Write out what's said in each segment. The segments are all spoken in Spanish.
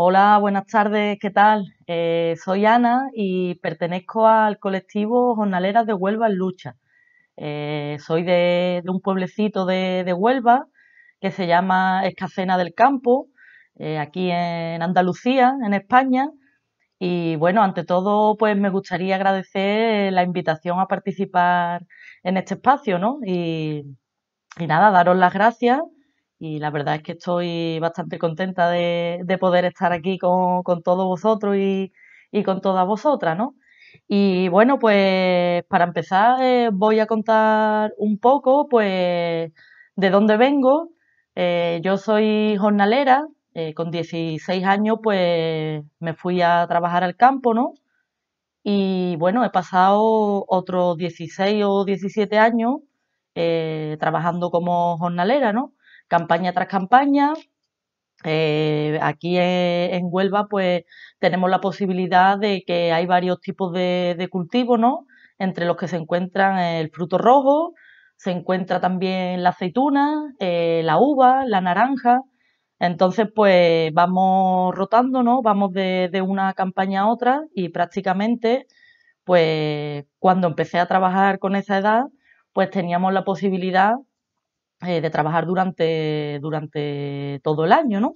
Hola, buenas tardes, ¿qué tal? Eh, soy Ana y pertenezco al colectivo Jornaleras de Huelva en Lucha. Eh, soy de, un pueblecito de, Huelva que se llama Escacena del Campo, eh, aquí en Andalucía, en España. Y bueno, ante todo, pues me gustaría agradecer la invitación a participar en este espacio, ¿no? Y, y nada, daros las gracias y la verdad es que estoy bastante contenta de, poder estar aquí con, todos vosotros y, con todas vosotras, ¿no? Y bueno, pues para empezar eh, voy a contar un poco, pues, de dónde vengo. Eh, yo soy jornalera, eh, con 16 años pues me fui a trabajar al campo, ¿no? Y bueno, he pasado otros 16 o 17 años trabajando como jornalera, ¿no? campaña tras campaña. Eh, aquí eh, en Huelva, pues tenemos la posibilidad de que hay varios tipos de, cultivo, ¿no? Entre los que se encuentran el fruto rojo, se encuentra también la aceituna, eh, la uva, la naranja. Entonces, pues vamos rotando, ¿no? Vamos de, de, una campaña a otra y prácticamente, pues cuando empecé a trabajar con esa edad, pues teníamos la posibilidad eh, de trabajar durante, durante todo el año, ¿no?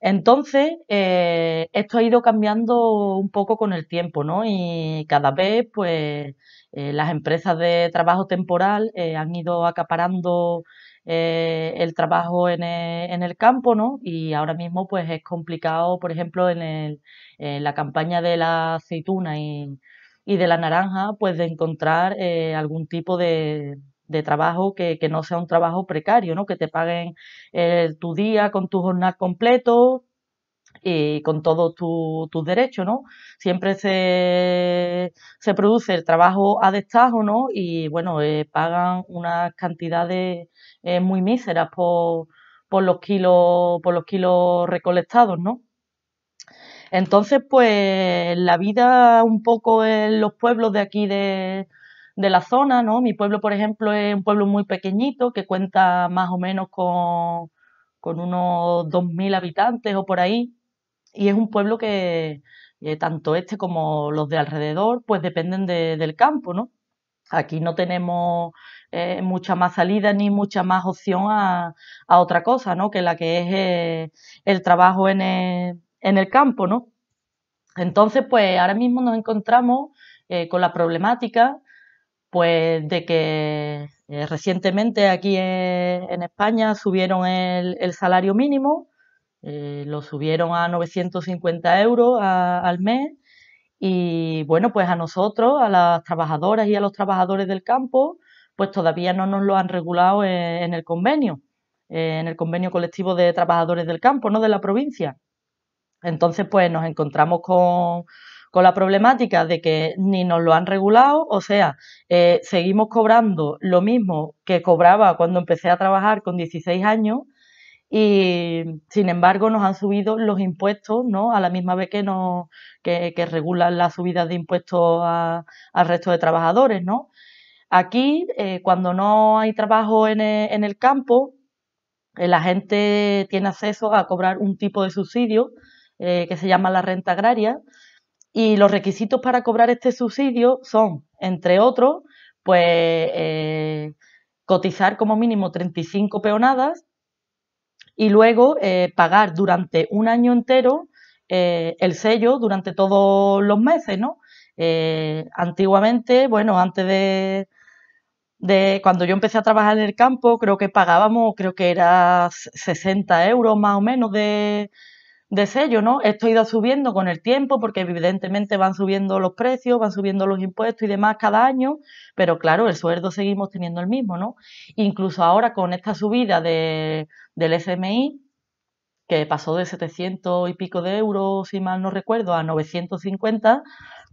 Entonces, eh, esto ha ido cambiando un poco con el tiempo, ¿no? Y cada vez, pues, eh, las empresas de trabajo temporal han ido acaparando el trabajo e, en el, campo, ¿no? Y ahora mismo, pues, es complicado, por ejemplo, en, la campaña de la aceituna y, y, de la naranja, pues, de encontrar algún tipo de, de trabajo que, no sea un trabajo precario, ¿no? Que te paguen eh, tu día con tu jornal completo y con todos tus derechos, ¿no? Siempre se, se, produce el trabajo a destajo, ¿no? Y bueno, eh, pagan unas cantidades eh, muy míseras por, por los kilos, por los kilos recolectados, ¿no? Entonces, pues la vida un poco en los pueblos de aquí de, de la zona, ¿no? Mi pueblo, por ejemplo, es un pueblo muy pequeñito que cuenta más o menos con, con unos 2.000 habitantes o por ahí, y es un pueblo que eh, tanto este como los de alrededor, pues dependen del campo, ¿no? Aquí no tenemos eh, mucha más salida ni mucha más opción a, a, otra cosa, ¿no? Que la que es eh, el trabajo en el, campo, ¿no? Entonces, pues ahora mismo nos encontramos con la problemática pues de que eh, recientemente aquí eh, en, España subieron el, salario mínimo, eh, lo subieron a 950 euros al mes y bueno, pues a nosotros, a las trabajadoras y a los trabajadores del campo, pues todavía no nos lo han regulado en, el convenio, en el convenio colectivo de trabajadores del campo, no de la provincia. Entonces, pues nos encontramos con, con la problemática de que ni nos lo han regulado, o sea, eh, seguimos cobrando lo mismo que cobraba cuando empecé a trabajar con 16 años y, sin embargo, nos han subido los impuestos, ¿no? A la misma vez que, no que, regulan las subidas de impuestos a, al resto de trabajadores, ¿no? Aquí, eh, cuando no hay trabajo en el, el campo, eh, la gente tiene acceso a cobrar un tipo de subsidio que se llama la renta agraria, y los requisitos para cobrar este subsidio son, entre otros, pues eh, cotizar como mínimo 35 peonadas y luego eh, pagar durante un año entero eh, el sello durante todos los meses, ¿no? antiguamente, bueno, antes de, de cuando yo empecé a trabajar en el campo, creo que pagábamos, creo que era 60 euros más o menos de, de sello, ¿no? Esto ha ido subiendo con el tiempo porque evidentemente van subiendo los precios, van subiendo los impuestos y demás cada año, pero claro, el sueldo seguimos teniendo el mismo, ¿no? Incluso ahora con esta subida del SMI, que pasó de 700 y pico de euros, si mal no recuerdo, a 950,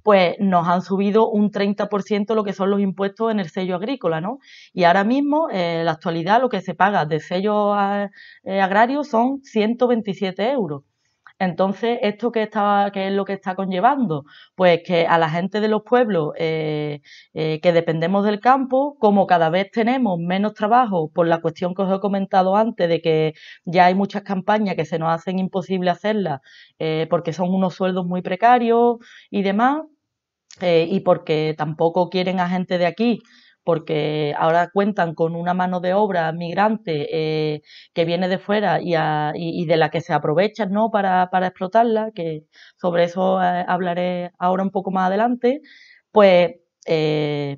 pues nos han subido un 30% lo que son los impuestos en el sello agrícola, ¿no? Y ahora mismo, en eh, la actualidad, lo que se paga de sello eh, eh, agrario son 127 euros entonces, ¿esto qué, está, es lo que está conllevando? Pues que a la gente de los pueblos eh, eh, que dependemos del campo, como cada vez tenemos menos trabajo por la cuestión que os he comentado antes de que ya hay muchas campañas que se nos hacen imposible hacerlas eh, porque son unos sueldos muy precarios y demás, y porque tampoco quieren a gente de aquí porque ahora cuentan con una mano de obra migrante eh, que viene de fuera y, de la que se aprovechan ¿no? para, explotarla, que sobre eso eh, hablaré ahora un poco más adelante, pues eh,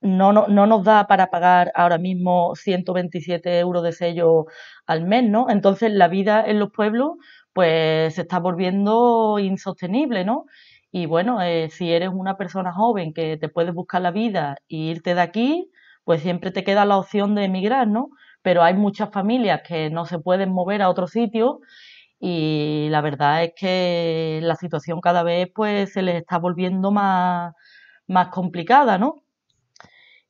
no, nos da para pagar ahora mismo 127 euros de sello al mes, ¿no? Entonces la vida en los pueblos pues se está volviendo insostenible, ¿no? Y bueno, eh, si eres una persona joven que te puedes buscar la vida e irte de aquí, pues siempre te queda la opción de emigrar, ¿no? Pero hay muchas familias que no se pueden mover a otro sitio y la verdad es que la situación cada vez pues se les está volviendo más, más complicada, ¿no?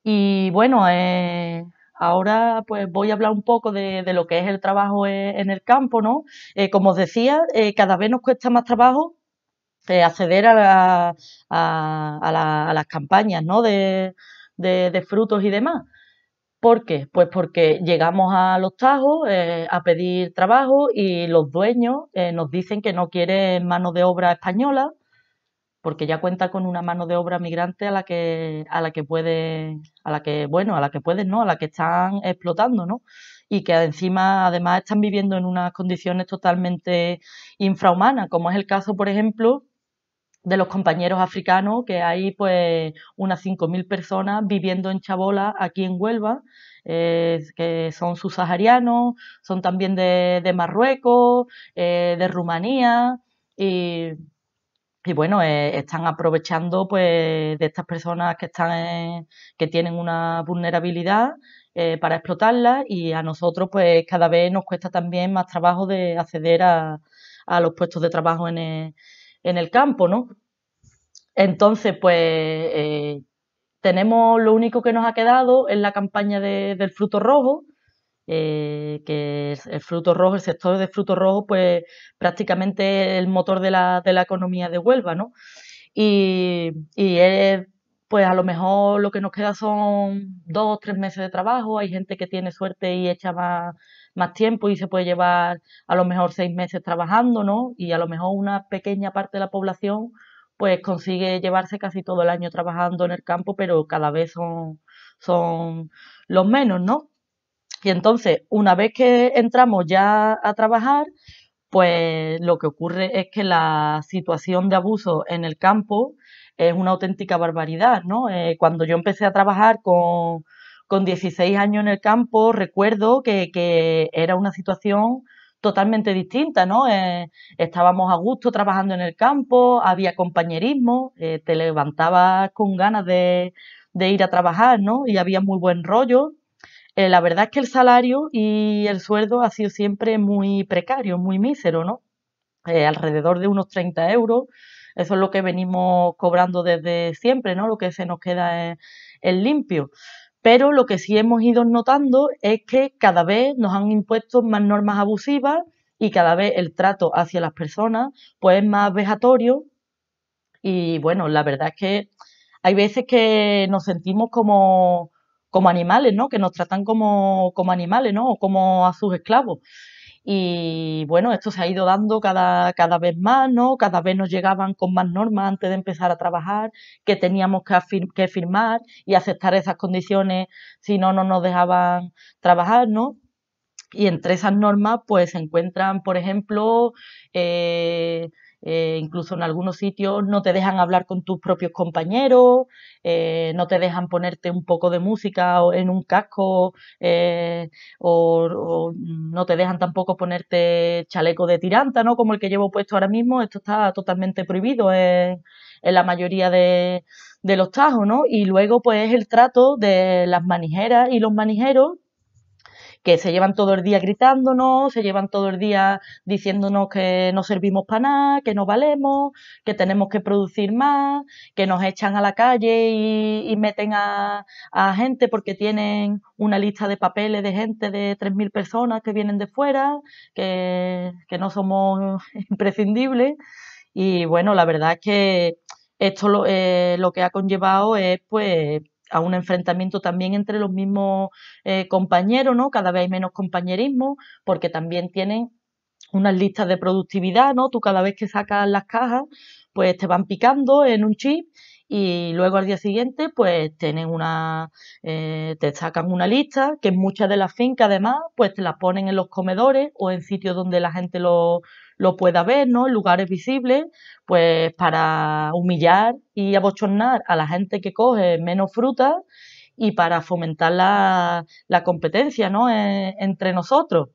Y bueno, eh, ahora pues voy a hablar un poco de, lo que es el trabajo eh, en el campo, ¿no? como os decía, cada vez nos cuesta más trabajo acceder a, a, las campañas ¿no? de, frutos y demás. ¿Por qué? Pues porque llegamos a los tajos eh, a pedir trabajo y los dueños eh, nos dicen que no quieren mano de obra española porque ya cuenta con una mano de obra migrante a la que a la que puede a la que bueno a la que pueden no a la que están explotando no y que encima además están viviendo en unas condiciones totalmente infrahumanas como es el caso por ejemplo de los compañeros africanos, que hay pues unas 5.000 personas viviendo en Chabola, aquí en Huelva, eh, que son subsaharianos, son también de, Marruecos, eh, de Rumanía, y, bueno, eh, están aprovechando pues de estas personas que, están que tienen una vulnerabilidad para explotarla y a nosotros pues cada vez nos cuesta también más trabajo de acceder a, a los puestos de trabajo en, e, en el campo, ¿no? Entonces, pues eh, tenemos lo único que nos ha quedado en la campaña de, del fruto rojo, eh, que el fruto rojo, el sector de fruto rojo, pues prácticamente el motor de la, economía de Huelva, ¿no? Y, y es, pues a lo mejor lo que nos queda son dos o tres meses de trabajo, hay gente que tiene suerte y echa más, más tiempo y se puede llevar a lo mejor seis meses trabajando, ¿no? Y a lo mejor una pequeña parte de la población pues consigue llevarse casi todo el año trabajando en el campo, pero cada vez son, son los menos, ¿no? Y entonces, una vez que entramos ya a trabajar, pues lo que ocurre es que la situación de abuso en el campo es una auténtica barbaridad, ¿no? Eh, cuando yo empecé a trabajar con, con 16 años en el campo, recuerdo que, era una situación totalmente distinta, ¿no? Eh, estábamos a gusto trabajando en el campo, había compañerismo, eh, te levantabas con ganas de, ir a trabajar, ¿no? Y había muy buen rollo. Eh, la verdad es que el salario y el sueldo ha sido siempre muy precario, muy mísero, ¿no? alrededor de unos 30 euros. Eso es lo que venimos cobrando desde siempre, ¿no? Lo que se nos queda en, es limpio. Pero lo que sí hemos ido notando es que cada vez nos han impuesto más normas abusivas y cada vez el trato hacia las personas pues es más vejatorio y bueno, la verdad es que hay veces que nos sentimos como, como animales, ¿no? Que nos tratan como, como animales, ¿no? O como a sus esclavos. Y bueno, esto se ha ido dando cada, cada vez más, ¿no? Cada vez nos llegaban con más normas antes de empezar a trabajar, que teníamos que, que firmar y aceptar esas condiciones si no, no nos dejaban trabajar, ¿no? Y entre esas normas, pues se encuentran, por ejemplo, eh, eh, incluso en algunos sitios no te dejan hablar con tus propios compañeros, eh, no te dejan ponerte un poco de música en un casco, eh, o, no te dejan tampoco ponerte chaleco de tiranta, ¿no? Como el que llevo puesto ahora mismo, esto está totalmente prohibido en, la mayoría de, los tajos, ¿no? Y luego, pues, el trato de las manijeras y los manijeros que se llevan todo el día gritándonos, se llevan todo el día diciéndonos que no servimos para nada, que no valemos, que tenemos que producir más, que nos echan a la calle y, meten a, gente porque tienen una lista de papeles de gente de 3.000 personas que vienen de fuera, que, no somos imprescindibles. Y bueno, la verdad es que esto lo, eh, lo que ha conllevado es pues a un enfrentamiento también entre los mismos eh, compañeros, ¿no? Cada vez hay menos compañerismo, porque también tienen unas listas de productividad, ¿no? Tú cada vez que sacas las cajas, pues te van picando en un chip y luego al día siguiente, pues tienen una, eh, te sacan una lista que muchas de las fincas, además, pues te la ponen en los comedores o en sitios donde la gente lo, lo pueda ver, ¿no? En lugares visibles, pues para humillar y abochornar a la gente que coge menos fruta y para fomentar la, competencia, e, entre nosotros.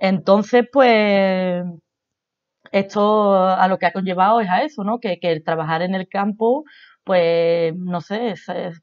Entonces, pues esto a lo que ha conllevado es a eso, ¿no? Que, que el trabajar en el campo pues no sé,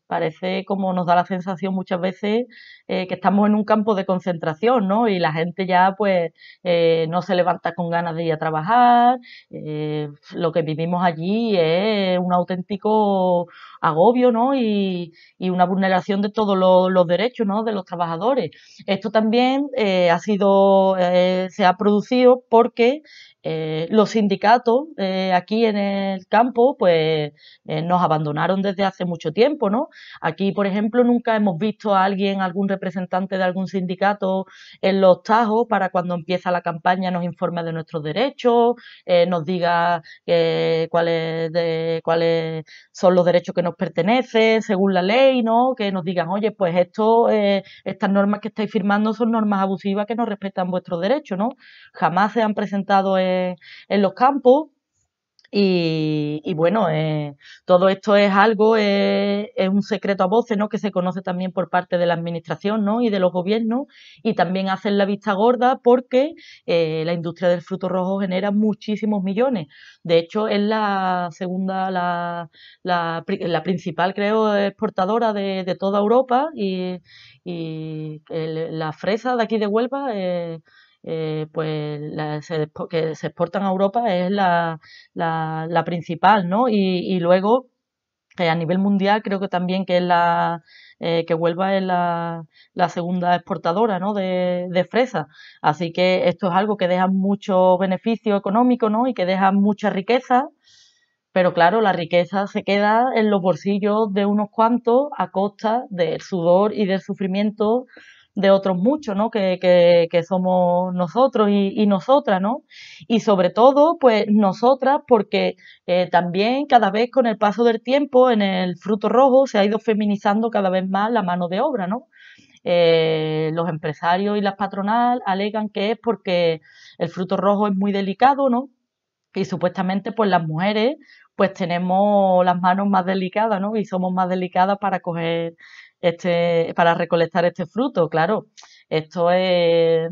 parece como nos da la sensación muchas veces eh, que estamos en un campo de concentración, ¿no? Y la gente ya pues eh, no se levanta con ganas de ir a trabajar, eh, lo que vivimos allí es un auténtico agobio, ¿no? Y, y una vulneración de todos los derechos, ¿no? De los trabajadores. Esto también ha sido, se ha producido porque los sindicatos aquí en el campo pues nos abandonaron desde hace mucho tiempo, ¿no? Aquí, por ejemplo, nunca hemos visto a alguien, algún representante de algún sindicato en los tajos para cuando empieza la campaña nos informe de nuestros derechos, eh, nos diga eh, cuáles, de, cuáles son los derechos que nos pertenecen según la ley, ¿no? Que nos digan, oye, pues esto, eh, estas normas que estáis firmando son normas abusivas que no respetan vuestros derechos, ¿no? Jamás se han presentado en los campos y, bueno, eh, todo esto es algo, eh, es un secreto a voces, ¿no? Que se conoce también por parte de la administración, ¿no? Y de los gobiernos. Y también hacen la vista gorda porque eh, la industria del fruto rojo genera muchísimos millones. De hecho, es la segunda, la, la, principal, creo, exportadora de, toda Europa y, la fresa de aquí de Huelva eh, pues que se exportan a Europa es la, la, principal, ¿no? Y, luego eh, a nivel mundial creo que también que es la eh, que vuelva es la, segunda exportadora de, de fresa. Así que esto es algo que deja mucho beneficio económico ¿no? y que deja mucha riqueza, pero claro, la riqueza se queda en los bolsillos de unos cuantos a costa del sudor y del sufrimiento de otros muchos, ¿no? Que, somos nosotros y, nosotras, ¿no? Y sobre todo, pues nosotras, porque eh, también cada vez con el paso del tiempo en el fruto rojo se ha ido feminizando cada vez más la mano de obra, ¿no? Eh, los empresarios y las patronal alegan que es porque el fruto rojo es muy delicado, ¿no? Y supuestamente, pues las mujeres, pues tenemos las manos más delicadas, ¿no? Y somos más delicadas para coger este, para recolectar este fruto, claro. Esto es,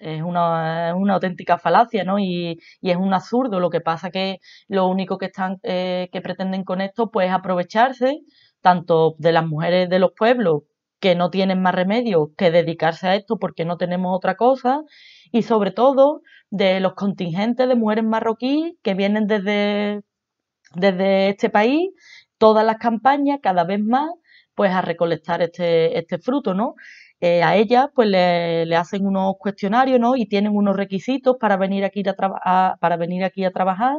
una, auténtica falacia, ¿no? Y, es un absurdo. Lo que pasa que lo único que están, eh, que pretenden con esto, pues aprovecharse tanto de las mujeres de los pueblos que no tienen más remedio que dedicarse a esto porque no tenemos otra cosa y sobre todo de los contingentes de mujeres marroquíes que vienen desde, desde este país, todas las campañas cada vez más pues a recolectar este, este fruto, ¿no? Eh, a ella pues le, hacen unos cuestionarios, ¿no? Y tienen unos requisitos para venir aquí a, para venir aquí a trabajar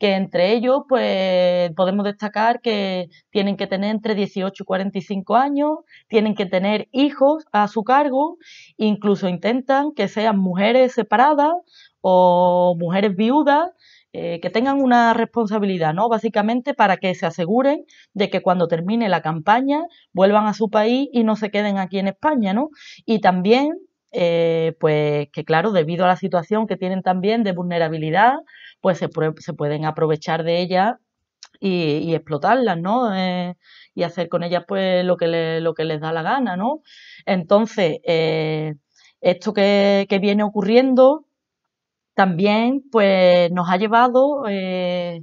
que entre ellos pues podemos destacar que tienen que tener entre 18 y 45 años, tienen que tener hijos a su cargo, incluso intentan que sean mujeres separadas o mujeres viudas eh, que tengan una responsabilidad, ¿no? Básicamente para que se aseguren de que cuando termine la campaña vuelvan a su país y no se queden aquí en España, ¿no? Y también, eh, pues que claro, debido a la situación que tienen también de vulnerabilidad, pues se, pueden aprovechar de ella y, explotarlas, ¿no? Eh, y hacer con ellas pues lo que, lo que les da la gana, ¿no? Entonces, esto que, que viene ocurriendo también pues, nos ha llevado eh,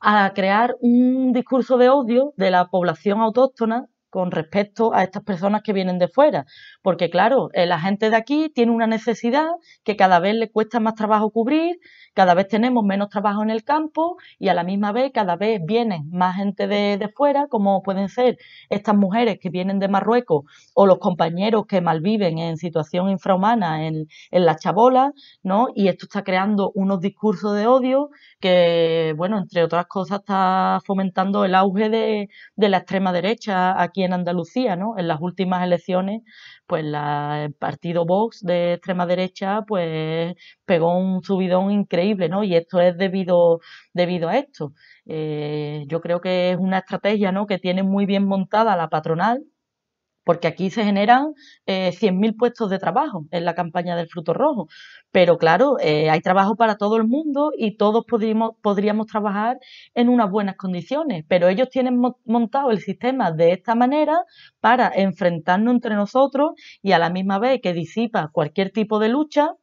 a crear un discurso de odio de la población autóctona con respecto a estas personas que vienen de fuera. Porque claro, eh, la gente de aquí tiene una necesidad que cada vez le cuesta más trabajo cubrir, cada vez tenemos menos trabajo en el campo y a la misma vez cada vez vienen más gente de, de fuera, como pueden ser estas mujeres que vienen de Marruecos o los compañeros que malviven en situación infrahumana en, en las ¿no? Y esto está creando unos discursos de odio que, bueno, entre otras cosas está fomentando el auge de, de la extrema derecha aquí en Andalucía, ¿no? En las últimas elecciones pues la, el partido Vox de extrema derecha pues pegó un subidón increíble, ¿no? Y esto es debido, debido a esto. Eh, yo creo que es una estrategia, ¿no? Que tiene muy bien montada la patronal, porque aquí se generan eh, 100.000 puestos de trabajo en la campaña del fruto rojo. Pero claro, eh, hay trabajo para todo el mundo y todos podríamos, trabajar en unas buenas condiciones, pero ellos tienen montado el sistema de esta manera para enfrentarnos entre nosotros y a la misma vez que disipa cualquier tipo de lucha,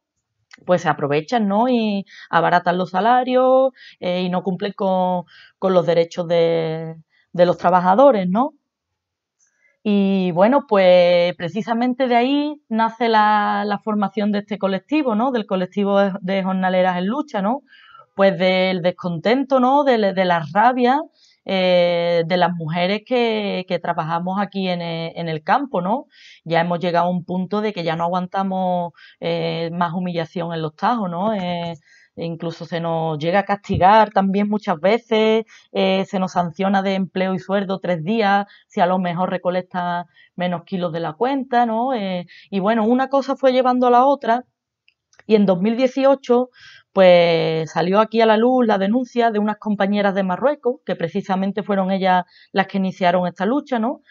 pues se aprovechan, ¿no? Y abaratan los salarios eh, y no cumplen con, los derechos de, de, los trabajadores, ¿no? Y bueno, pues precisamente de ahí nace la, formación de este colectivo, ¿no? Del colectivo de, jornaleras en lucha, ¿no? Pues del descontento, ¿no? De, de la rabia eh, de las mujeres que, que trabajamos aquí en el, campo, ¿no? Ya hemos llegado a un punto de que ya no aguantamos eh, más humillación en los tajos, ¿no? Eh, incluso se nos llega a castigar también muchas veces, eh, se nos sanciona de empleo y sueldo tres días si a lo mejor recolecta menos kilos de la cuenta, ¿no? Eh, y bueno, una cosa fue llevando a la otra y en 2018 pues salió aquí a la luz la denuncia de unas compañeras de Marruecos, que precisamente fueron ellas las que iniciaron esta lucha, ¿no?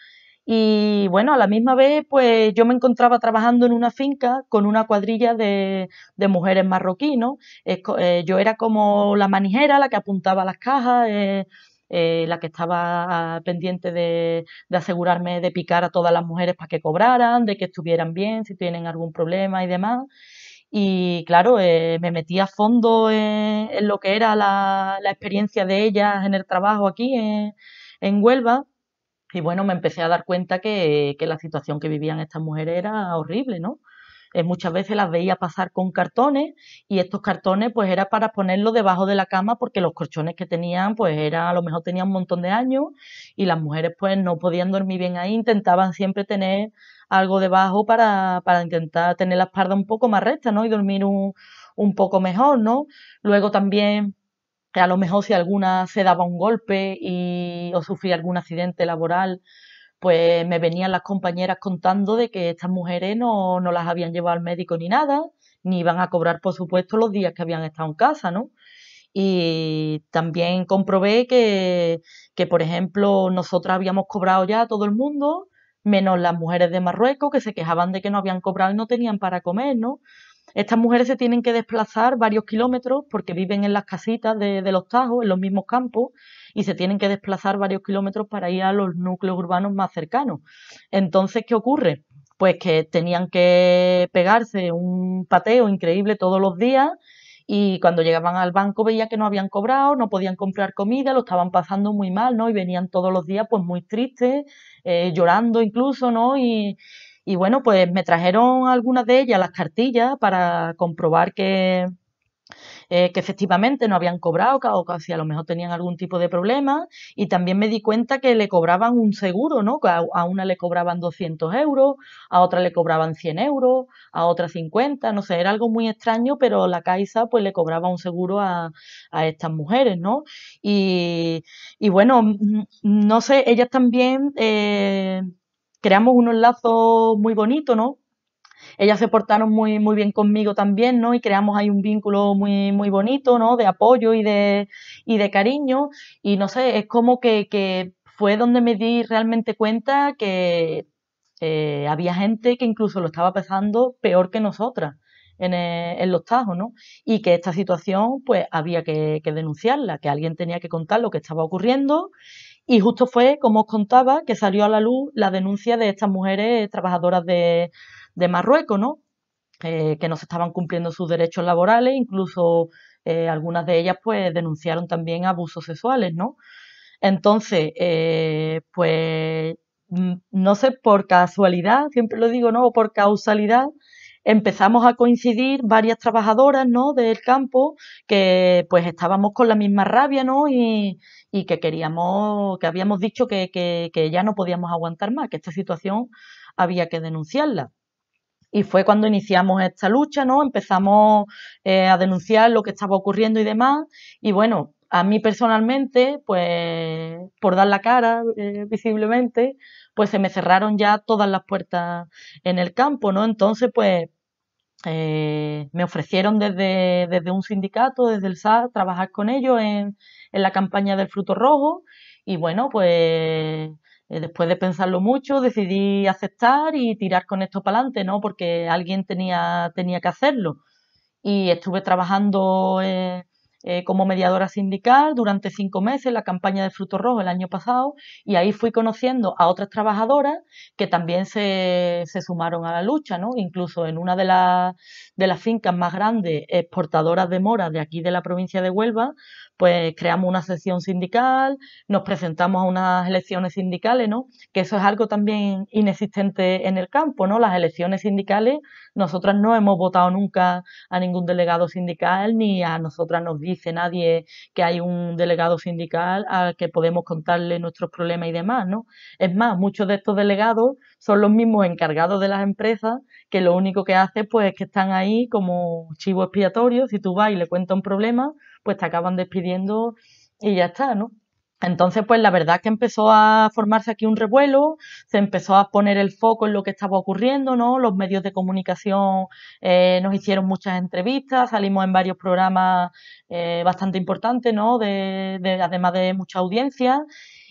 Y bueno, a la misma vez, pues yo me encontraba trabajando en una finca con una cuadrilla de, de mujeres marroquíes, ¿no? Eh, yo era como la manijera, la que apuntaba las cajas, eh, eh, la que estaba ah, pendiente de, de, asegurarme de picar a todas las mujeres para que cobraran, de que estuvieran bien, si tienen algún problema y demás. Y claro, me metí a fondo en, lo que era la, la, experiencia de ellas en el trabajo aquí en Huelva y bueno, me empecé a dar cuenta que, que la situación que vivían estas mujeres era horrible, ¿no? Eh, muchas veces las veía pasar con cartones y estos cartones pues era para ponerlos debajo de la cama porque los colchones que tenían pues era a lo mejor tenían un montón de años y las mujeres pues no podían dormir bien ahí, intentaban siempre tener algo debajo para, para intentar tener la espalda un poco más recta, ¿no? Y dormir un, un poco mejor, ¿no? Luego también a lo mejor si alguna se daba un golpe y, o sufría algún accidente laboral, pues me venían las compañeras contando de que estas mujeres no, las habían llevado al médico ni nada, ni iban a cobrar, por supuesto, los días que habían estado en casa, ¿no? Y también comprobé que, que, por ejemplo, nosotras habíamos cobrado ya a todo el mundo, menos las mujeres de Marruecos que se quejaban de que no habían cobrado y no tenían para comer, ¿no? Estas mujeres se tienen que desplazar varios kilómetros porque viven en las casitas de, los tajos, en los mismos campos, y se tienen que desplazar varios kilómetros para ir a los núcleos urbanos más cercanos. Entonces, ¿qué ocurre? Pues que tenían que pegarse un pateo increíble todos los días y cuando llegaban al banco veía que no habían cobrado, no podían comprar comida, lo estaban pasando muy mal, ¿no? Y venían todos los días pues muy tristes, eh, llorando incluso, ¿no? Y, y bueno, pues me trajeron algunas de ellas, las cartillas, para comprobar que, eh, que efectivamente no habían cobrado o que a lo mejor tenían algún tipo de problema y también me di cuenta que le cobraban un seguro, ¿no? A, una le cobraban 200 euros, a otra le cobraban 100 euros, a otra 50, no sé, era algo muy extraño, pero la Caixa pues le cobraba un seguro a, a estas mujeres, ¿no? Y, y, bueno, mm, no sé, ellas también... Eh, creamos unos lazos muy bonito, ¿no? Ellas se portaron muy, muy bien conmigo también, ¿no? Y creamos ahí un vínculo muy, muy bonito, ¿no? De apoyo y de, de cariño. Y no sé, es como que, fue donde me di realmente cuenta que había gente que incluso lo estaba pasando peor que nosotras en, eh, los tajos, ¿no? Y que esta situación, pues, había que denunciarla, que alguien tenía que contar lo que estaba ocurriendo y justo fue, como os contaba, que salió a la luz la denuncia de estas mujeres trabajadoras de, Marruecos, ¿no? que no se estaban cumpliendo sus derechos laborales, incluso eh, algunas de ellas pues denunciaron también abusos sexuales, ¿no? Entonces, eh, pues mm, no sé, por casualidad, siempre lo digo, ¿no? O por causalidad, empezamos a coincidir varias trabajadoras, ¿no? Del campo que pues estábamos con la misma rabia, ¿no? Y, y que queríamos, que habíamos dicho que, ya no podíamos aguantar más, que esta situación había que denunciarla. Y fue cuando iniciamos esta lucha, ¿no? Empezamos eh, a denunciar lo que estaba ocurriendo y demás. Y bueno, a mí personalmente, pues por dar la cara eh, visiblemente, pues se me cerraron ya todas las puertas en el campo, ¿no? Entonces, pues eh, me ofrecieron desde, desde, un sindicato, desde el SAT, trabajar con ellos en, la campaña del fruto rojo y bueno, pues eh, después de pensarlo mucho, decidí aceptar y tirar con esto para adelante, ¿no? Porque alguien tenía, tenía que hacerlo. Y estuve trabajando eh, como mediadora sindical durante cinco meses, la campaña de Fruto Rojo el año pasado, y ahí fui conociendo a otras trabajadoras que también se, se sumaron a la lucha, ¿no? Incluso en una de, las de las fincas más grandes exportadoras de moras de aquí de la provincia de Huelva, pues creamos una sesión sindical, nos presentamos a unas elecciones sindicales, ¿no? Que eso es algo también inexistente en el campo, ¿no? Las elecciones sindicales, nosotras no hemos votado nunca a ningún delegado sindical, ni a nosotras nos dice nadie que hay un delegado sindical al que podemos contarle nuestros problemas y demás, ¿no? Es más, muchos de estos delegados son los mismos encargados de las empresas que lo único que hacen pues es que están ahí como chivo expiatorio, si tú vas y le cuentas un problema, pues te acaban despidiendo y ya está, ¿no? Entonces, pues la verdad que empezó a formarse aquí un revuelo, se empezó a poner el foco en lo que estaba ocurriendo, ¿no? Los medios de comunicación eh, nos hicieron muchas entrevistas, salimos en varios programas eh, bastante importantes, ¿no? De, además de mucha audiencia.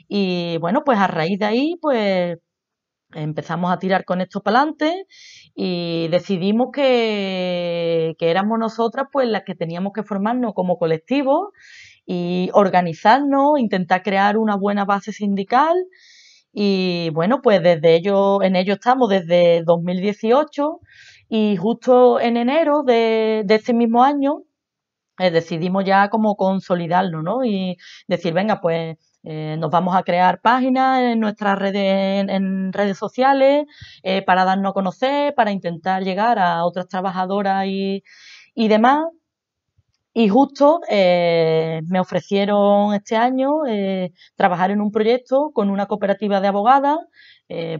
Y bueno, pues a raíz de ahí, pues empezamos a tirar con esto para adelante y decidimos que, éramos nosotras pues las que teníamos que formarnos como colectivo y organizarnos, intentar crear una buena base sindical y bueno, pues desde ello, en ello estamos desde 2018 y justo en enero de, ese mismo año eh, decidimos ya como consolidarlo, ¿no? Y decir, venga, pues eh, nos vamos a crear páginas en nuestras redes, en, redes sociales eh, para darnos a conocer, para intentar llegar a otras trabajadoras y, demás. Y justo eh, me ofrecieron este año trabajar en un proyecto con una cooperativa de abogadas,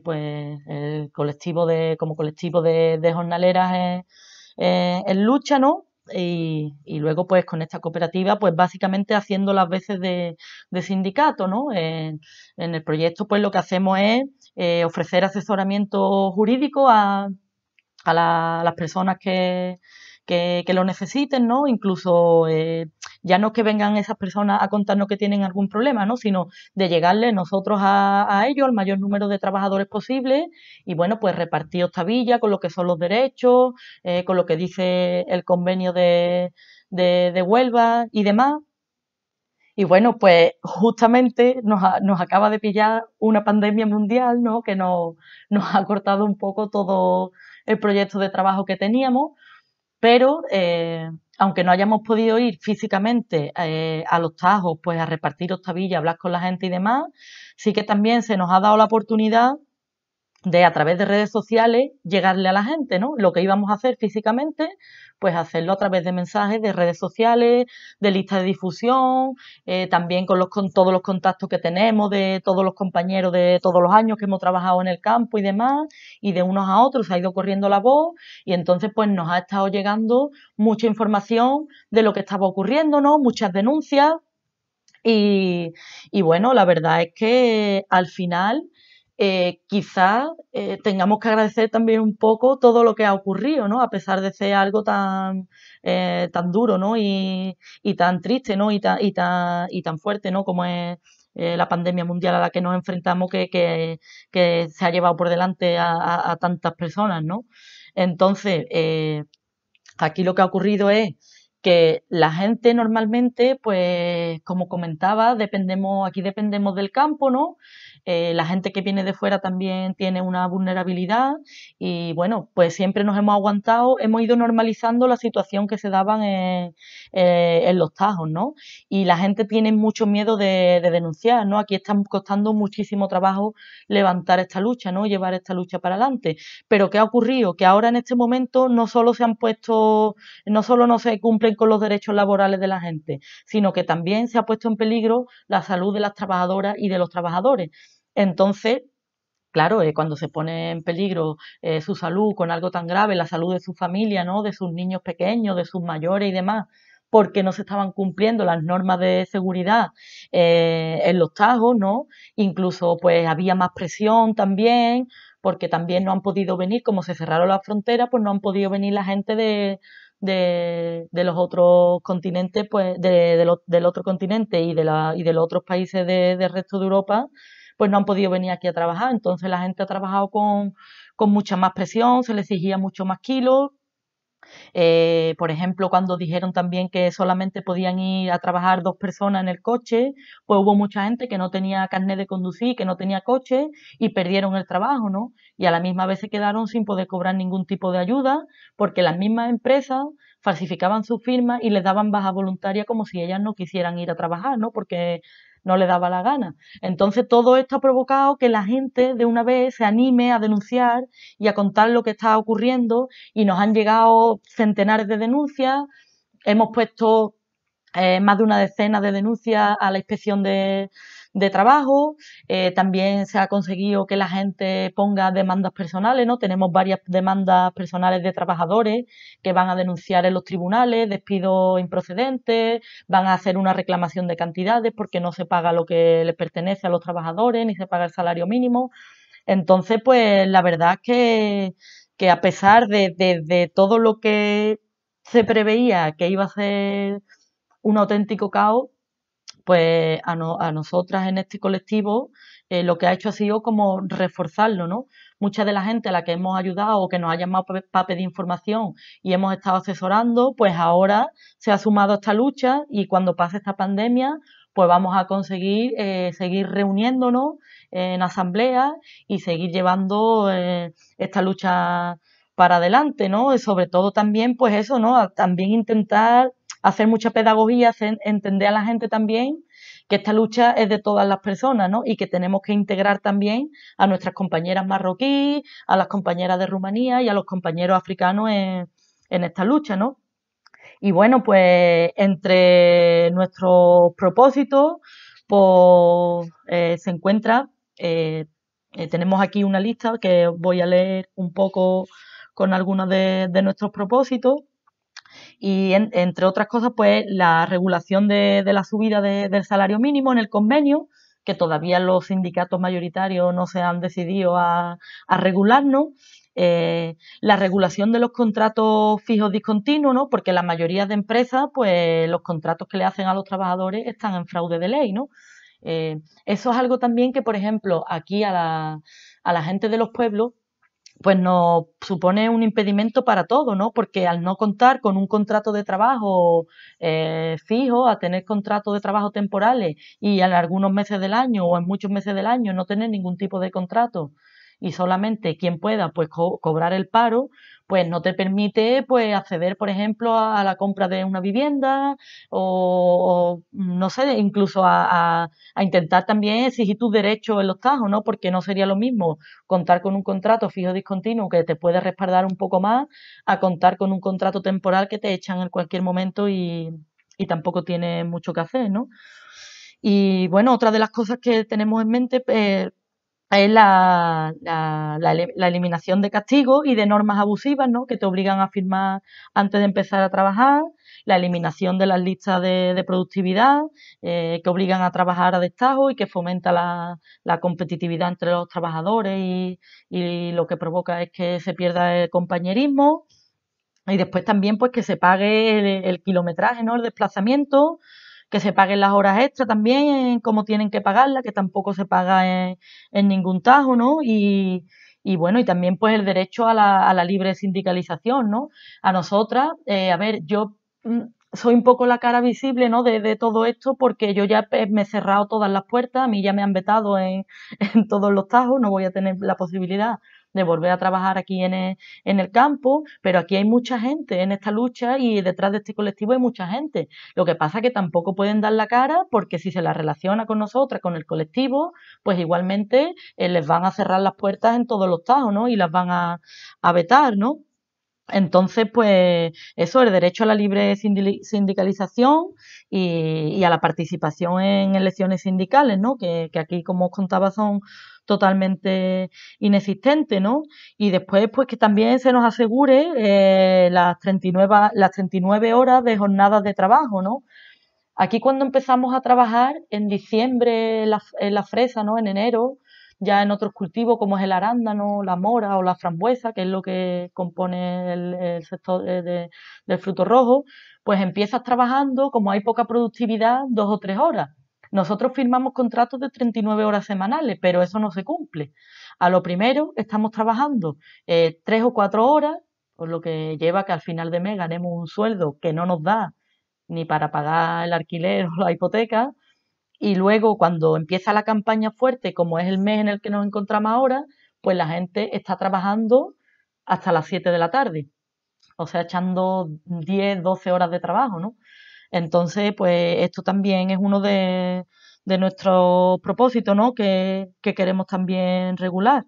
pues el colectivo de, como colectivo de, de jornaleras en lucha, ¿no? Y, luego pues con esta cooperativa pues básicamente haciendo las veces de, sindicato ¿no? Eh, en, el proyecto pues lo que hacemos es eh, ofrecer asesoramiento jurídico a, a las personas que, que, lo necesiten, ¿no? Incluso eh, ya no es que vengan esas personas a contarnos que tienen algún problema, ¿no? Sino de llegarle nosotros a, ellos, al mayor número de trabajadores posible, y bueno, pues repartir villa con lo que son los derechos, eh, con lo que dice el convenio de, Huelva y demás. Y bueno, pues justamente nos, nos, acaba de pillar una pandemia mundial, ¿no? Que nos, nos ha cortado un poco todo el proyecto de trabajo que teníamos, pero eh, aunque no hayamos podido ir físicamente eh, a los tajos, pues a repartir octavillas, hablar con la gente y demás, sí que también se nos ha dado la oportunidad de a través de redes sociales llegarle a la gente, ¿no? Lo que íbamos a hacer físicamente, pues hacerlo a través de mensajes de redes sociales, de listas de difusión, eh, también con, los, con todos los contactos que tenemos de todos los compañeros de todos los años que hemos trabajado en el campo y demás, y de unos a otros ha ido corriendo la voz y entonces pues nos ha estado llegando mucha información de lo que estaba ocurriendo, ¿no? Muchas denuncias y, y bueno, la verdad es que al final eh, quizás eh, tengamos que agradecer también un poco todo lo que ha ocurrido, ¿no? A pesar de ser algo tan, eh, tan duro, ¿no? Y, y, tan triste, ¿no? Y tan, y tan, y tan fuerte, ¿no? Como es la pandemia mundial a la que nos enfrentamos que, que se ha llevado por delante a, a tantas personas, ¿no? Entonces, aquí lo que ha ocurrido es que la gente normalmente, pues como comentaba, dependemos, aquí dependemos del campo, ¿no? Eh, la gente que viene de fuera también tiene una vulnerabilidad y bueno, pues siempre nos hemos aguantado, hemos ido normalizando la situación que se daban en, eh, los tajos, ¿no? Y la gente tiene mucho miedo de, denunciar, ¿no? Aquí está costando muchísimo trabajo levantar esta lucha, ¿no? Llevar esta lucha para adelante. Pero ¿qué ha ocurrido? Que ahora en este momento no solo se han puesto, no solo no se cumplen con los derechos laborales de la gente, sino que también se ha puesto en peligro la salud de las trabajadoras y de los trabajadores. Entonces, claro, eh, cuando se pone en peligro eh, su salud con algo tan grave, la salud de su familia, ¿no? De sus niños pequeños, de sus mayores y demás, porque no se estaban cumpliendo las normas de seguridad eh, en los tajos, ¿no? Incluso, pues, había más presión también, porque también no han podido venir, como se cerraron las fronteras, pues no han podido venir la gente de, de, de los otros continentes, pues de, del otro continente y de, la, y de los otros países del resto de Europa, pues no han podido venir aquí a trabajar. Entonces la gente ha trabajado con, con mucha más presión, se le exigía mucho más kilos eh, por ejemplo, cuando dijeron también que solamente podían ir a trabajar dos personas en el coche, pues hubo mucha gente que no tenía carnet de conducir, que no tenía coche y perdieron el trabajo, ¿no? Y a la misma vez se quedaron sin poder cobrar ningún tipo de ayuda porque las mismas empresas falsificaban sus firmas y les daban baja voluntaria como si ellas no quisieran ir a trabajar, ¿no? Porque no le daba la gana. Entonces todo esto ha provocado que la gente de una vez se anime a denunciar y a contar lo que está ocurriendo y nos han llegado centenares de denuncias, hemos puesto eh, más de una decena de denuncias a la inspección de, de trabajo, eh, también se ha conseguido que la gente ponga demandas personales, ¿no? Tenemos varias demandas personales de trabajadores que van a denunciar en los tribunales, despidos improcedentes, van a hacer una reclamación de cantidades porque no se paga lo que les pertenece a los trabajadores, ni se paga el salario mínimo. Entonces, pues la verdad es que, a pesar de todo lo que se preveía que iba a ser un auténtico caos, pues a, nosotras en este colectivo eh, lo que ha hecho ha sido como reforzarlo, ¿no? Mucha de la gente a la que hemos ayudado o que nos ha llamado para de información y hemos estado asesorando, pues ahora se ha sumado a esta lucha y cuando pase esta pandemia, pues vamos a conseguir eh, seguir reuniéndonos en asambleas y seguir llevando eh, esta lucha para adelante, ¿no? Y sobre todo también, pues eso, ¿no? También intentar hacer mucha pedagogía, entender a la gente también que esta lucha es de todas las personas, ¿no? Y que tenemos que integrar también a nuestras compañeras marroquíes, a las compañeras de Rumanía y a los compañeros africanos en, esta lucha, ¿no? Y bueno, pues entre nuestros propósitos, pues, eh, se encuentra, eh, eh, tenemos aquí una lista que voy a leer un poco con algunos de nuestros propósitos. Y entre otras cosas, pues la regulación de, la subida del salario mínimo en el convenio, que todavía los sindicatos mayoritarios no se han decidido a, regular. regularnos. Eh, la regulación de los contratos fijos discontinuos, porque la mayoría de empresas, pues los contratos que le hacen a los trabajadores están en fraude de ley. ¿no? Eh, eso es algo también que, por ejemplo, aquí a la, a la gente de los pueblos pues nos supone un impedimento para todo, ¿no? Porque al no contar con un contrato de trabajo eh, fijo, a tener contratos de trabajo temporales y en algunos meses del año o en muchos meses del año no tener ningún tipo de contrato, y solamente quien pueda pues cobrar el paro, pues no te permite pues acceder, por ejemplo, a, la compra de una vivienda o, no sé, incluso a, intentar también exigir tus derechos en los tajos, ¿no? Porque no sería lo mismo contar con un contrato fijo discontinuo que te puede respaldar un poco más a contar con un contrato temporal que te echan en cualquier momento y, tampoco tiene mucho que hacer, ¿no? Y bueno, otra de las cosas que tenemos en mente, eh, es la, la, la, eliminación de castigos y de normas abusivas ¿no? que te obligan a firmar antes de empezar a trabajar, la eliminación de las listas de, productividad eh, que obligan a trabajar a destajo y que fomenta la, competitividad entre los trabajadores y, lo que provoca es que se pierda el compañerismo y después también pues que se pague el, el kilometraje, ¿no? el desplazamiento, que se paguen las horas extras también, como tienen que pagarlas, que tampoco se paga en, ningún tajo, ¿no? Y, y bueno, y también pues el derecho a la, libre sindicalización, ¿no? A nosotras, eh, a ver, yo mm, soy un poco la cara visible, ¿no? De, de, todo esto porque yo ya pues, me he cerrado todas las puertas, a mí ya me han vetado en, en todos los tajos, no voy a tener la posibilidad de volver a trabajar aquí e, en el, campo, pero aquí hay mucha gente en esta lucha y detrás de este colectivo hay mucha gente. Lo que pasa es que tampoco pueden dar la cara porque si se la relaciona con nosotras, con el colectivo, pues igualmente eh, les van a cerrar las puertas en todos los tajos, ¿no? Y las van a, a vetar, ¿no? Entonces, pues eso, el derecho a la libre sindicalización y, a la participación en elecciones sindicales, ¿no? Que, aquí, como os contaba, son totalmente inexistentes, ¿no? Y después, pues que también se nos asegure eh, las, 39, las 39 horas de jornadas de trabajo, ¿no? Aquí cuando empezamos a trabajar, en diciembre la, en la fresa, ¿no? En enero, ya en otros cultivos como es el arándano, la mora o la frambuesa, que es lo que compone el, sector eh, del fruto rojo, pues empiezas trabajando, como hay poca productividad, dos o tres horas. Nosotros firmamos contratos de 39 horas semanales, pero eso no se cumple. A lo primero estamos trabajando eh, tres o cuatro horas, por lo que lleva que al final de mes ganemos un sueldo que no nos da ni para pagar el alquiler o la hipoteca, y luego cuando empieza la campaña fuerte, como es el mes en el que nos encontramos ahora, pues la gente está trabajando hasta las 7 de la tarde, o sea, echando 10, 12 horas de trabajo, ¿no? Entonces, pues esto también es uno de, nuestros propósitos, ¿no? Que, queremos también regular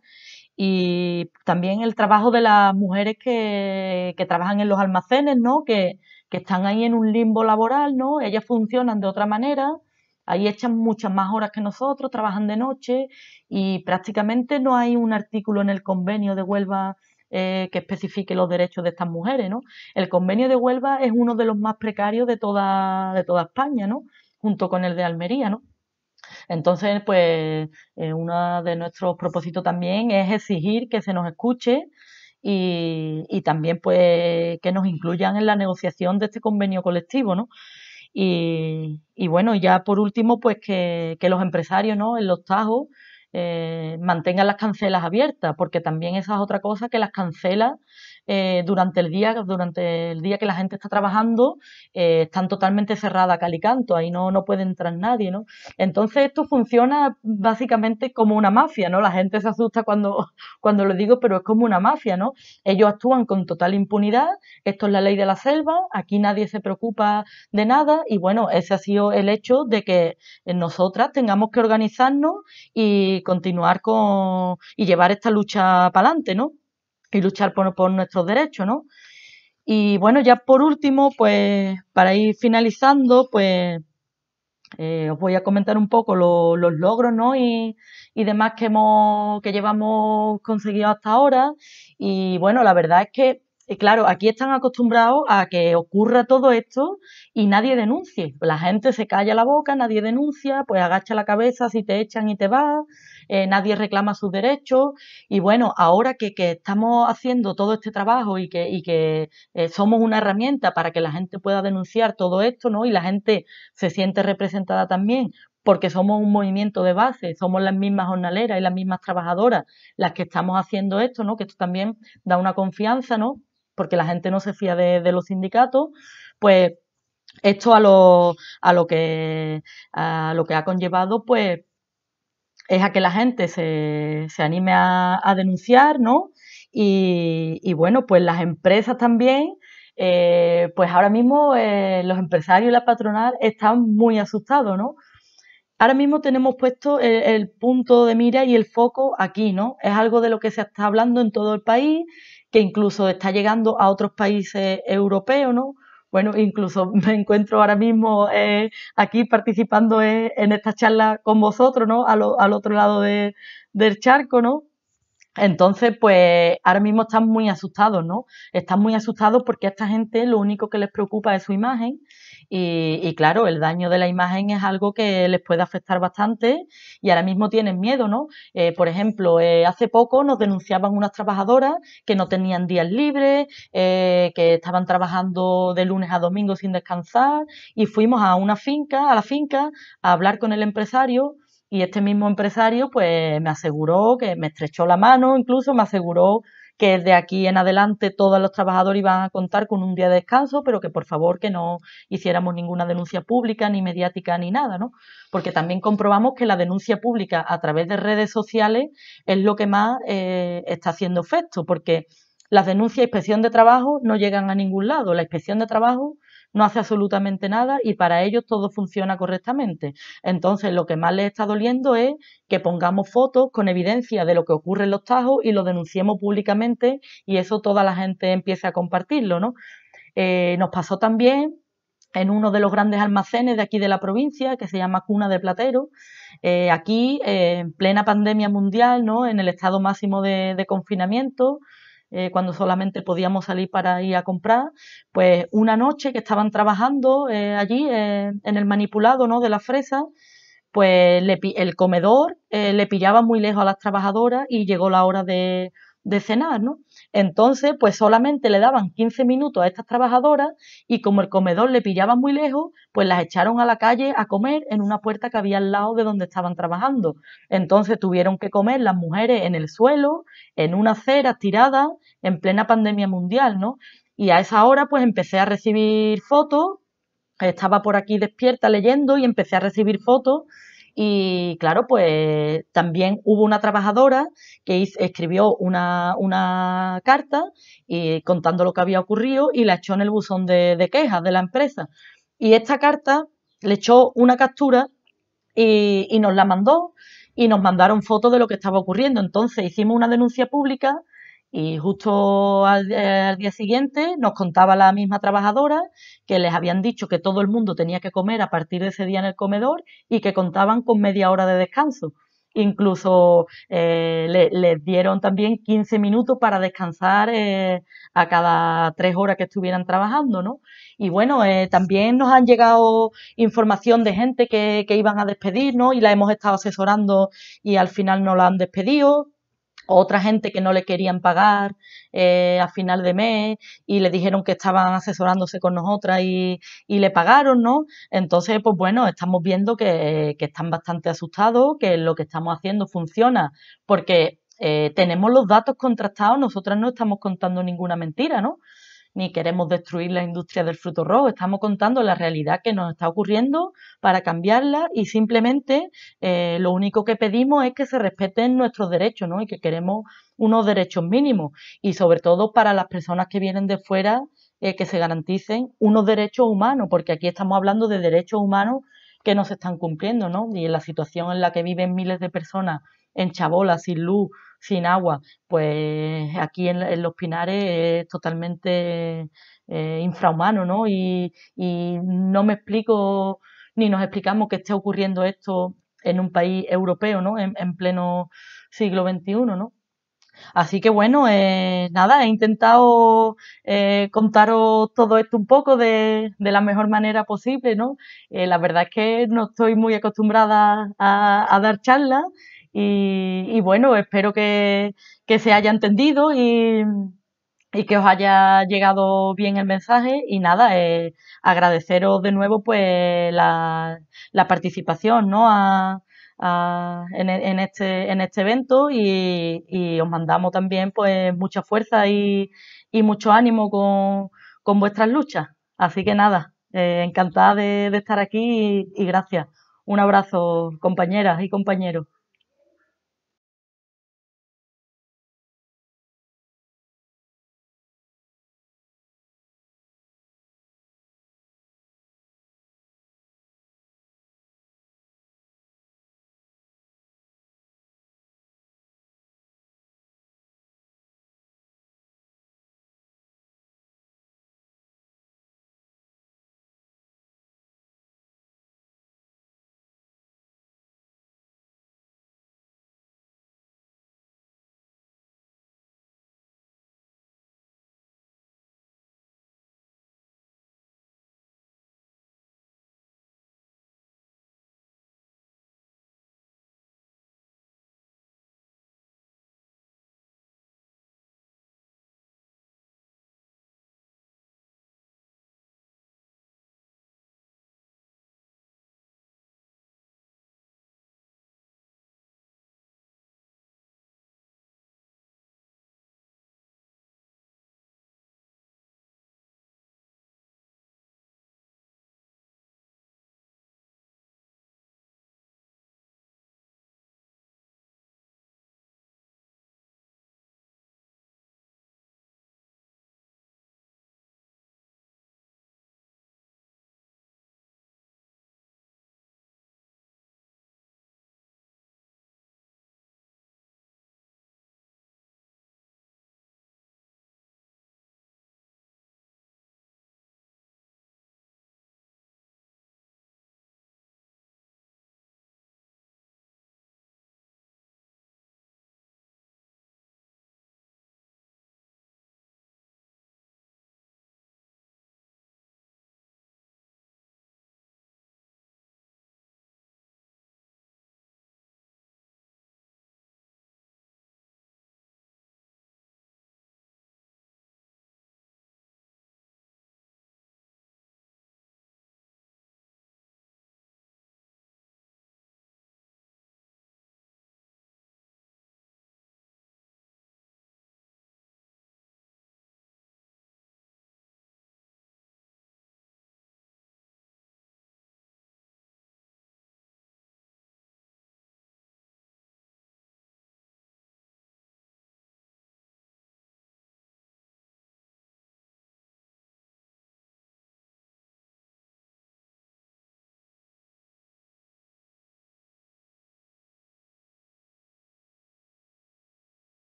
y también el trabajo de las mujeres que, que trabajan en los almacenes, ¿no? Que, que, están ahí en un limbo laboral, ¿no? Ellas funcionan de otra manera Ahí echan muchas más horas que nosotros, trabajan de noche y prácticamente no hay un artículo en el convenio de Huelva eh, que especifique los derechos de estas mujeres, ¿no? El convenio de Huelva es uno de los más precarios de toda, de toda España, ¿no? Junto con el de Almería, ¿no? Entonces, pues, eh, uno de nuestros propósitos también es exigir que se nos escuche y, y, también, pues, que nos incluyan en la negociación de este convenio colectivo, ¿no? Y, bueno, ya por último, pues que, los empresarios ¿no? en los tajos eh, mantengan las cancelas abiertas, porque también esa es otra cosa que las cancelas eh, durante el día, durante el día que la gente está trabajando, eh, están totalmente cerradas cal y canto, ahí no, no puede entrar nadie, ¿no? Entonces esto funciona básicamente como una mafia, ¿no? La gente se asusta cuando, cuando lo digo, pero es como una mafia, ¿no? Ellos actúan con total impunidad, esto es la ley de la selva, aquí nadie se preocupa de nada, y bueno, ese ha sido el hecho de que nosotras tengamos que organizarnos y continuar con y llevar esta lucha para adelante, ¿no? y luchar por, nuestros derechos, ¿no? Y bueno, ya por último, pues para ir finalizando, pues eh, os voy a comentar un poco los logros, ¿no? Y, y demás que hemos, que llevamos conseguido hasta ahora. Y bueno, la verdad es que eh, claro, aquí están acostumbrados a que ocurra todo esto y nadie denuncie. La gente se calla la boca, nadie denuncia, pues agacha la cabeza si te echan y te vas. Eh, nadie reclama sus derechos y bueno, ahora que, estamos haciendo todo este trabajo y que, eh, somos una herramienta para que la gente pueda denunciar todo esto, ¿no? Y la gente se siente representada también porque somos un movimiento de base, somos las mismas jornaleras y las mismas trabajadoras las que estamos haciendo esto, ¿no? Que esto también da una confianza, ¿no? Porque la gente no se fía de, los sindicatos, pues esto a lo, que a lo que ha conllevado pues es a que la gente se, anime a, denunciar, ¿no? Y, bueno, pues las empresas también, eh, pues ahora mismo eh, los empresarios y la patronal están muy asustados, ¿no? Ahora mismo tenemos puesto el, punto de mira y el foco aquí, ¿no? Es algo de lo que se está hablando en todo el país, que incluso está llegando a otros países europeos, ¿no? bueno, incluso me encuentro ahora mismo eh, aquí participando eh, en, esta charla con vosotros, ¿no? Al, otro lado del charco, ¿no? Entonces, pues ahora mismo están muy asustados, ¿no? Están muy asustados porque a esta gente lo único que les preocupa es su imagen y, claro, el daño de la imagen es algo que les puede afectar bastante y ahora mismo tienen miedo, ¿no? Eh, por ejemplo, eh, hace poco nos denunciaban unas trabajadoras que no tenían días libres, eh, que estaban trabajando de lunes a domingo sin descansar y fuimos a una finca, a la finca, a hablar con el empresario y este mismo empresario pues me aseguró que me estrechó la mano, incluso me aseguró que de aquí en adelante todos los trabajadores iban a contar con un día de descanso, pero que por favor que no hiciéramos ninguna denuncia pública, ni mediática, ni nada, ¿no? Porque también comprobamos que la denuncia pública a través de redes sociales es lo que más eh, está haciendo efecto, porque las denuncias de inspección de trabajo no llegan a ningún lado. La inspección de trabajo no hace absolutamente nada y para ellos todo funciona correctamente. Entonces, lo que más les está doliendo es que pongamos fotos con evidencia de lo que ocurre en los tajos y lo denunciemos públicamente y eso toda la gente empiece a compartirlo, ¿no? Eh, nos pasó también en uno de los grandes almacenes de aquí de la provincia, que se llama Cuna de Platero. Eh, aquí, eh, en plena pandemia mundial, ¿no? en el estado máximo de confinamiento, eh, cuando solamente podíamos salir para ir a comprar, pues una noche que estaban trabajando eh, allí eh, en el manipulado ¿no? de las fresas, pues el comedor le pillaba muy lejos a las trabajadoras y llegó la hora de, de cenar, ¿no? Entonces, pues solamente le daban 15 minutos a estas trabajadoras y como el comedor le pillaba muy lejos, pues las echaron a la calle a comer en una puerta que había al lado de donde estaban trabajando. Entonces tuvieron que comer las mujeres en el suelo, en una acera tirada, en plena pandemia mundial, ¿no? Y a esa hora pues empecé a recibir fotos, estaba por aquí despierta leyendo y empecé a recibir fotos y claro, pues también hubo una trabajadora que escribió una, una carta y, contando lo que había ocurrido y la echó en el buzón de, de quejas de la empresa. Y esta carta le echó una captura y, y nos la mandó y nos mandaron fotos de lo que estaba ocurriendo. Entonces hicimos una denuncia pública y justo al, día siguiente nos contaba la misma trabajadora que les habían dicho que todo el mundo tenía que comer a partir de ese día en el comedor y que contaban con media hora de descanso. Incluso eh, les dieron también 15 minutos para descansar eh, a cada tres horas que estuvieran trabajando, ¿no? Y bueno, eh, también nos han llegado información de gente que, iban a despedir, ¿no? Y la hemos estado asesorando y al final no la han despedido otra gente que no le querían pagar eh, a final de mes y le dijeron que estaban asesorándose con nosotras y, le pagaron, ¿no? Entonces, pues bueno, estamos viendo que, que, están bastante asustados, que lo que estamos haciendo funciona, porque eh, tenemos los datos contrastados, nosotras no estamos contando ninguna mentira, ¿no? ni queremos destruir la industria del fruto rojo, estamos contando la realidad que nos está ocurriendo para cambiarla y simplemente eh, lo único que pedimos es que se respeten nuestros derechos ¿no? y que queremos unos derechos mínimos y sobre todo para las personas que vienen de fuera eh, que se garanticen unos derechos humanos, porque aquí estamos hablando de derechos humanos que no se están cumpliendo, ¿no? Y en la situación en la que viven miles de personas en chabolas, sin luz, sin agua. Pues aquí en, los pinares es totalmente eh, infrahumano, ¿no? Y, no me explico ni nos explicamos que esté ocurriendo esto en un país europeo, ¿no? En, pleno siglo XXI, ¿no? Así que bueno, eh, nada, he intentado eh, contaros todo esto un poco de, la mejor manera posible, ¿no? la verdad es que no estoy muy acostumbrada a, a dar charlas, y, bueno, espero que, se haya entendido y, que os haya llegado bien el mensaje. Y nada, eh, agradeceros de nuevo pues la, participación ¿no? A, en, este, en este evento y, os mandamos también pues mucha fuerza y, mucho ánimo con, con vuestras luchas. Así que nada, eh, encantada de, estar aquí y gracias. Un abrazo, compañeras y compañeros.